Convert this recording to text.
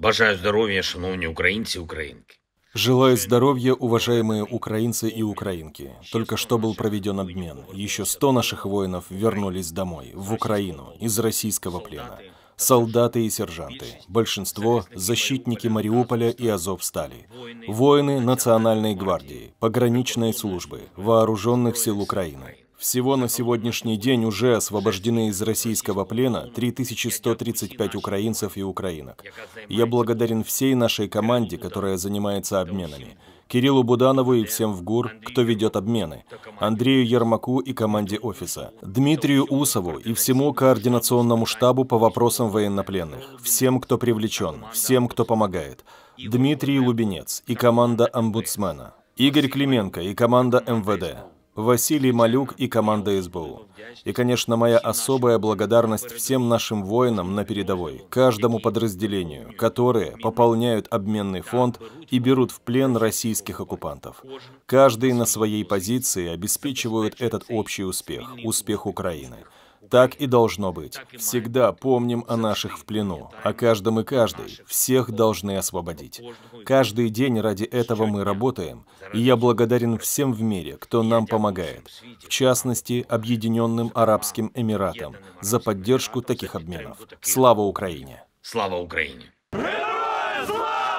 Бажаю здоров'я, шановні украинцы и украинки. Желаю здоровья, уважаемые украинцы и украинки. Только что был проведен обмен. Еще 100 наших воинов вернулись домой, в Украину, из российского плена. Солдаты и сержанты. Большинство – защитники Мариуполя и Азовстали. Воины Национальной гвардии, пограничной службы, вооруженных сил Украины. Всего на сегодняшний день уже освобождены из российского плена 3135 украинцев и украинок. Я благодарен всей нашей команде, которая занимается обменами. Кириллу Буданову и всем в ГУР, кто ведет обмены, Андрею Ермаку и команде офиса, Дмитрию Усову и всему координационному штабу по вопросам военнопленных, всем, кто привлечен, всем, кто помогает, Дмитрий Лубенец и команда омбудсмена, Игорь Клименко и команда МВД, Василий Малюк и команда СБУ. И, конечно, моя особая благодарность всем нашим воинам на передовой, каждому подразделению, которые пополняют обменный фонд и берут в плен российских оккупантов. Каждый на своей позиции обеспечивают этот общий успех, успех Украины. Так и должно быть. Всегда помним о наших в плену, о каждом и каждой. Всех должны освободить. Каждый день ради этого мы работаем, и я благодарен всем в мире, кто нам помогает, в частности, Объединенным Арабским Эмиратам, за поддержку таких обменов. Слава Украине! Слава Украине! Слава!